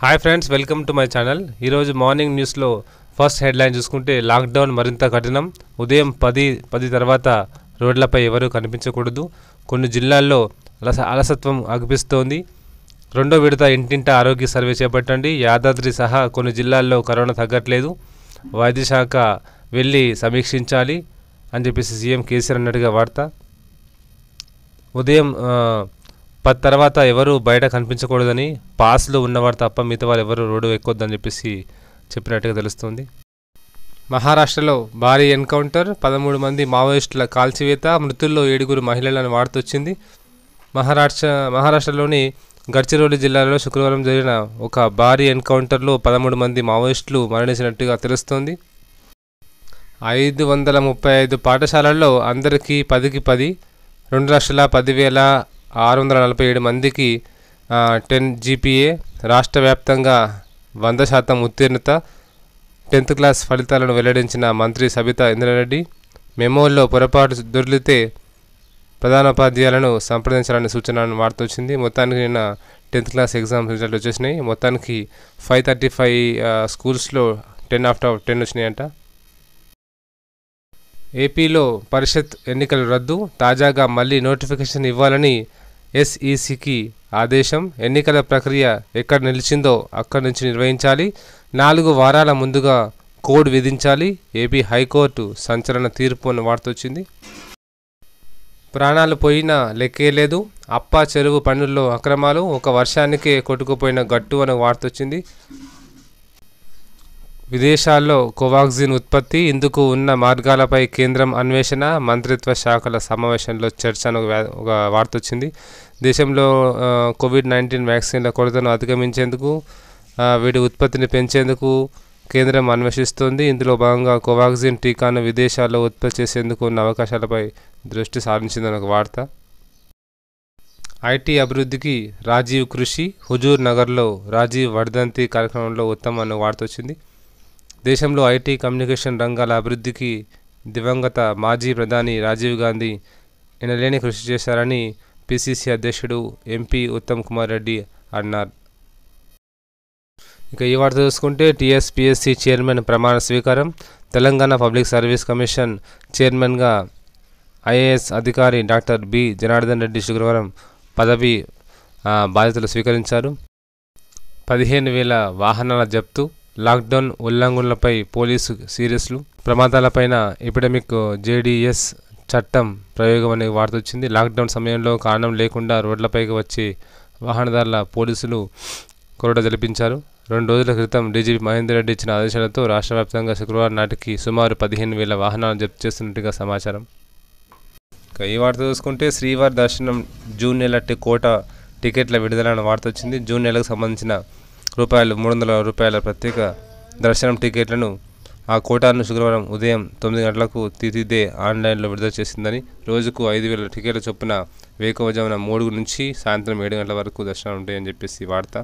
hi friends welcome to my channel ఈరోజు morning న్యూస్లో first headline చూసుకుంటే లాక్డౌన్ మరింత కఠినం ఉదయం పది పది తర్వాత రోడ్లపై ఎవరూ కనిపించకూడదు కొన్ని జిల్లాల్లో అలస అలసత్వం అగుపిస్తోంది రెండో విడత ఇంటింట ఆరోగ్య సర్వే చేపట్టండి యాదాద్రి సహా కొన్ని జిల్లాల్లో కరోనా తగ్గట్లేదు వైద్య శాఖ వెళ్ళి సమీక్షించాలి అని చెప్పేసి సీఎం కేసీఆర్ అన్నట్టుగా వార్త ఉదయం పది తర్వాత ఎవరు బయట కనిపించకూడదని పాస్లు ఉన్నవారు తప్ప మిగతా వారు ఎవరు రోడ్డు ఎక్కొద్దని చెప్పేసి చెప్పినట్టుగా తెలుస్తుంది మహారాష్ట్రలో భారీ ఎన్కౌంటర్ పదమూడు మంది మావోయిస్టుల కాల్చివేత మృతుల్లో ఏడుగురు మహిళలను వాడుతొచ్చింది మహారాష్ట్ర మహారాష్ట్రలోని గడ్చిరోలి జిల్లాలో శుక్రవారం జరిగిన ఒక భారీ ఎన్కౌంటర్లో పదమూడు మంది మావోయిస్టులు మరణించినట్టుగా తెలుస్తోంది ఐదు వందల ముప్పై ఐదు పాఠశాలల్లో అందరికీ పదికి పది రెండు లక్షల పదివేల ఆరు వందల నలభై ఏడు మందికి టెన్ జీపీఏ రాష్ట్ర వ్యాప్తంగా వంద శాతం ఉత్తీర్ణత టెన్త్ క్లాస్ ఫలితాలను వెల్లడించిన మంత్రి సబితా ఇంద్రారెడ్డి మెమోల్లో పొరపాటు దొరికితే ప్రధానోపాధ్యాయులను సంప్రదించాలని సూచన వార్త వచ్చింది మొత్తానికి నిన్న టెన్త్ క్లాస్ ఎగ్జామ్స్ రిజల్ట్ వచ్చేసినాయి మొత్తానికి ఫైవ్ థర్టీ ఫైవ్ స్కూల్స్లో టెన్ ఆఫ్టర్ టెన్ వచ్చినాయంట ఏపీలో పరిషత్ ఎన్నికలు రద్దు తాజాగా మళ్ళీ నోటిఫికేషన్ ఇవ్వాలని ఎస్ఈసికి ఆదేశం ఎన్నికల ప్రక్రియ ఎక్కడ నిలిచిందో అక్కడి నుంచి నిర్వహించాలి నాలుగు వారాల ముందుగా కోడ్ విధించాలి ఏపీ హైకోర్టు సంచలన తీర్పు అని వార్తొచ్చింది ప్రాణాలు పోయినా లేదు అప్ప చెరువు పనుల్లో అక్రమాలు ఒక వర్షానికే కొట్టుకుపోయిన గట్టు అని వార్తొచ్చింది విదేశాల్లో కోవాక్సిన్ ఉత్పత్తి ఇందుకు ఉన్న మార్గాలపై కేంద్రం అన్వేషణ మంత్రిత్వ శాఖల సమావేశంలో చర్చ అని ఒక వార్త వచ్చింది దేశంలో కోవిడ్ నైన్టీన్ వ్యాక్సిన్ల కొరతను అధిగమించేందుకు వీటి ఉత్పత్తిని పెంచేందుకు కేంద్రం అన్వేషిస్తోంది ఇందులో భాగంగా కోవాక్సిన్ టీకాను విదేశాల్లో ఉత్పత్తి చేసేందుకు ఉన్న అవకాశాలపై దృష్టి సారించిందని ఒక వార్త ఐటీ అభివృద్ధికి రాజీవ్ కృషి హుజూర్ నగర్లో రాజీవ్ వర్ధంతి కార్యక్రమంలో ఉత్తమ అనే వార్త వచ్చింది దేశంలో ఐటీ కమ్యూనికేషన్ రంగాల అభివృద్ధికి దివంగత మాజీ ప్రధాని రాజీవ్ గాంధీ ఎనలేని కృషి చేశారని పిసిసి అధ్యక్షుడు ఎంపీ ఉత్తమ్ కుమార్ రెడ్డి అన్నారు ఇక ఈ వార్త చూసుకుంటే టీఎస్పీఎస్సీ చైర్మన్ ప్రమాణ స్వీకారం తెలంగాణ పబ్లిక్ సర్వీస్ కమిషన్ చైర్మన్గా ఐఏఎస్ అధికారి డాక్టర్ బి జనార్దన్ రెడ్డి శుక్రవారం పదవి బాధ్యతలు స్వీకరించారు పదిహేను వేల వాహనాల జప్తు లాక్డౌన్ ఉల్లంఘనలపై పోలీసు సీరియస్లు ప్రమాదాలపైన ఎపిడమిక్ జేడీఎస్ చట్టం ప్రయోగం అనే వార్త వచ్చింది లాక్డౌన్ సమయంలో కారణం లేకుండా రోడ్లపైకి వచ్చి వాహనదారుల పోలీసులు కొరడ జరిపించారు రెండు రోజుల క్రితం డీజీపీ మహేందర్ రెడ్డి ఇచ్చిన ఆదేశాలతో రాష్ట్ర వ్యాప్తంగా శుక్రవారం నాటికి సుమారు పదిహేను వేల వాహనాలు జప్తు చేస్తున్నట్టుగా సమాచారం ఈ వార్త చూసుకుంటే శ్రీవారి దర్శనం జూన్ నెల కోట టికెట్ల విడుదల వార్త వచ్చింది జూన్ నెలకు సంబంధించిన రూపాయలు మూడు వందల రూపాయల ప్రత్యేక దర్శనం టికెట్లను ఆ కోటాను శుక్రవారం ఉదయం తొమ్మిది గంటలకు తీతిదే ఆన్లైన్లో విడుదల చేసిందని రోజుకు ఐదు వేల టికెట్ల చొప్పున వేకువజామున మూడు నుంచి సాయంత్రం ఏడు గంటల వరకు దర్శనం ఉంటాయని చెప్పేసి వార్త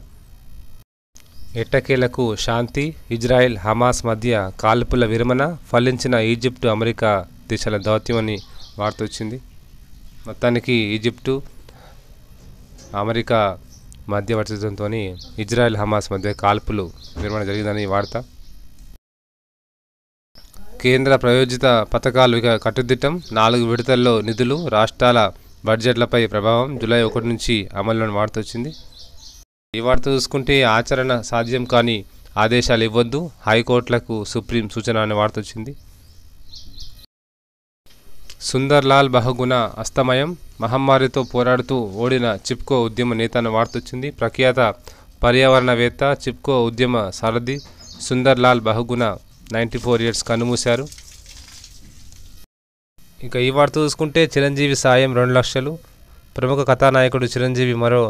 ఎట్టకేలకు శాంతి ఇజ్రాయెల్ హమాస్ మధ్య కాల్పుల విరమణ ఫలించిన ఈజిప్టు అమెరికా దేశాల దౌత్యం అని వార్త వచ్చింది మొత్తానికి ఈజిప్టు అమెరికా మధ్యవర్తిత్వంతో ఇజ్రాయెల్ హమాస్ మధ్య కాల్పులు నిర్వహణ జరిగిందని వార్త కేంద్ర ప్రయోజిత పథకాలు ఇక కట్టుదిట్టం నాలుగు విడతల్లో నిధులు రాష్ట్రాల బడ్జెట్లపై ప్రభావం జూలై ఒకటి నుంచి అమలులోని వార్త వచ్చింది ఈ వార్త చూసుకుంటే ఆచరణ సాధ్యం కాని ఆదేశాలు ఇవ్వద్దు హైకోర్టులకు సుప్రీం సూచన అనే వార్త వచ్చింది సుందర్లాల్ బహుగుణ అస్తమయం మహమ్మారితో పోరాడుతూ ఓడిన చిప్కో ఉద్యమ నేత అన్న వార్తొచ్చింది ప్రఖ్యాత పర్యావరణవేత్త చిప్కో ఉద్యమ సారథి Sunderlal Bahuguna ninety four years కనుమూశారు ఇక ఈ వార్త చూసుకుంటే చిరంజీవి సాయం రెండు లక్షలు ప్రముఖ కథానాయకుడు చిరంజీవి మరో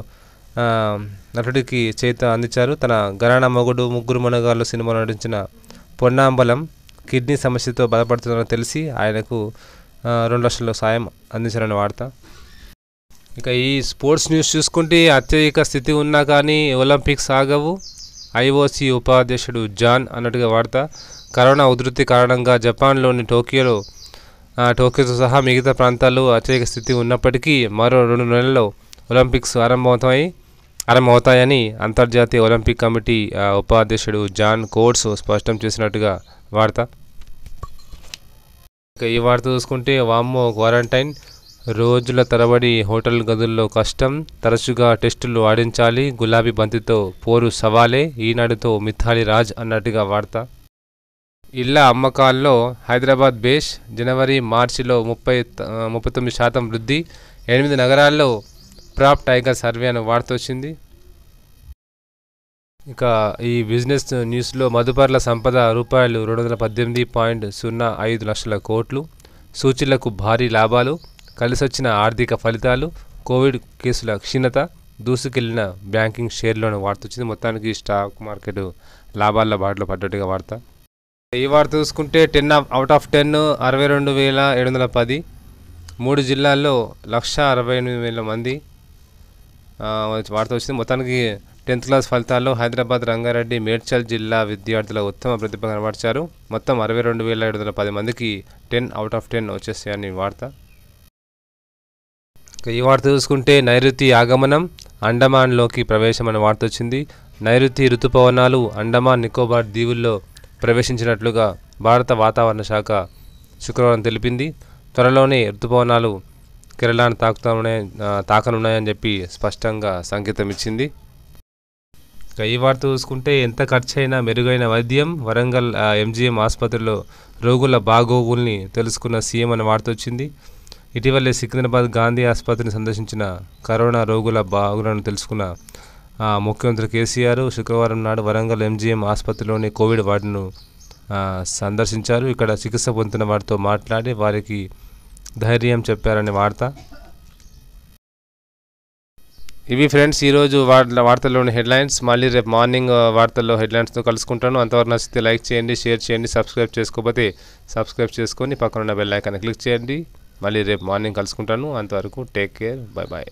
నటుడికి చేత అందించారు తన గరాణ మొగుడు ముగ్గురు మనగాళ్ళు సినిమాలో నటించిన పొన్నాంబలం కిడ్నీ సమస్యతో బాధపడుతుందని తెలిసి ఆయనకు రెండు లక్షల సాయం అందించారని వార్త ఇక ఈ స్పోర్ట్స్ న్యూస్ చూసుకుంటే అత్యధిక స్థితి ఉన్నా కానీ ఒలింపిక్స్ ఆగవు ఐఓసీ ఉపాధ్యక్షుడు జాన్ అన్నట్టుగా వార్త కరోనా ఉధృతి కారణంగా జపాన్లోని టోక్యోలో టోక్యోతో సహా మిగతా ప్రాంతాల్లో అత్యధిక స్థితి ఉన్నప్పటికీ మరో రెండు నెలల్లో ఒలింపిక్స్ ఆరంభమవుతాయి ఆరంభమవుతాయని అంతర్జాతీయ ఒలింపిక్ కమిటీ ఉపాధ్యక్షుడు జాన్ కోడ్స్ స్పష్టం చేసినట్టుగా వార్త ఈ వార్త చూసుకుంటే వామ్మో క్వారంటైన్ రోజుల తరబడి హోటల్ గదుల్లో కష్టం తరచుగా టెస్టులు ఆడించాలి గులాబీ బంతితో పోరు సవాలే ఈనాడుతో మిథాలి రాజ్ అన్నట్టుగా వార్త ఇళ్ల అమ్మకాల్లో హైదరాబాద్ బేష్ జనవరి మార్చిలో ముప్పై ముప్పై తొమ్మిది శాతం వృద్ధి ఎనిమిది నగరాల్లో ప్రాప్ టైగర్ సర్వే అనే వార్త వచ్చింది ఇక ఈ బిజినెస్ న్యూస్లో మదుపర్ల సంపద రూపాయలు రెండు వందల పద్దెనిమిది పాయింట్ సున్నా ఐదు లక్షల కోట్లు సూచీలకు భారీ లాభాలు కలిసొచ్చిన ఆర్థిక ఫలితాలు కోవిడ్ కేసుల క్షీణత దూసుకెళ్లిన బ్యాంకింగ్ షేర్లోని వార్త వచ్చింది మొత్తానికి స్టాక్ మార్కెట్ లాభాల బాటలో పడ్డట్టుగా వార్త ఈ వార్త చూసుకుంటే టెన్ అవుట్ ఆఫ్ టెన్ అరవై రెండు వేల ఏడు వందల పది మూడు జిల్లాల్లో లక్ష అరవై ఎనిమిది వేల మంది వార్త వచ్చింది మొత్తానికి టెన్త్ క్లాస్ ఫలితాల్లో హైదరాబాద్ రంగారెడ్డి మేడ్చల్ జిల్లా విద్యార్థుల ఉత్తమ ప్రతిభ కనబరిచారు మొత్తం అరవై రెండు వేల ఏడు వందల పది మందికి టెన్ అవుట్ ఆఫ్ టెన్ వచ్చేసాయని వార్త ఈ వార్త చూసుకుంటే నైరుతి ఆగమనం అండమాన్లోకి ప్రవేశం అనే వార్త వచ్చింది నైరుతి ఋతుపవనాలు అండమాన్ నికోబార్ దీవుల్లో ప్రవేశించినట్లుగా భారత వాతావరణ శాఖ శుక్రవారం తెలిపింది త్వరలోనే ఋతుపవనాలు కేరళను తాకుతామనే తాకనున్నాయని చెప్పి స్పష్టంగా సంకేతం ఇచ్చింది ఈ వార్త చూసుకుంటే ఎంత ఖర్చైనా మెరుగైన వైద్యం వరంగల్ ఎంజీఎం ఆసుపత్రిలో రోగుల బాగోగుల్ని తెలుసుకున్న సీఎం అనే వార్త వచ్చింది ఇటీవలే సికింద్రాబాద్ గాంధీ ఆసుపత్రిని సందర్శించిన కరోనా రోగుల బాగులను తెలుసుకున్న ముఖ్యమంత్రి కేసీఆర్ శుక్రవారం నాడు వరంగల్ ఎంజీఎం ఆసుపత్రిలోని కోవిడ్ వార్డును సందర్శించారు ఇక్కడ చికిత్స పొందుతున్న వారితో మాట్లాడి వారికి ధైర్యం చెప్పారనే వార్త ఇవి ఫ్రెండ్స్ ఈరోజు వార్తల్లోని హెడ్లైన్స్ మళ్ళీ రేపు మార్నింగ్ వార్తల్లో హెడ్లైన్స్తో కలుసుకుంటాను అంతవరకు నచ్చితే లైక్ చేయండి షేర్ చేయండి సబ్స్క్రైబ్ చేసుకోకపోతే సబ్స్క్రైబ్ చేసుకొని పక్కనున్న బెల్ క్లిక్ చేయండి మళ్ళీ రేపు మార్నింగ్ కలుసుకుంటాను అంతవరకు టేక్ కేర్ బాయ్ బాయ్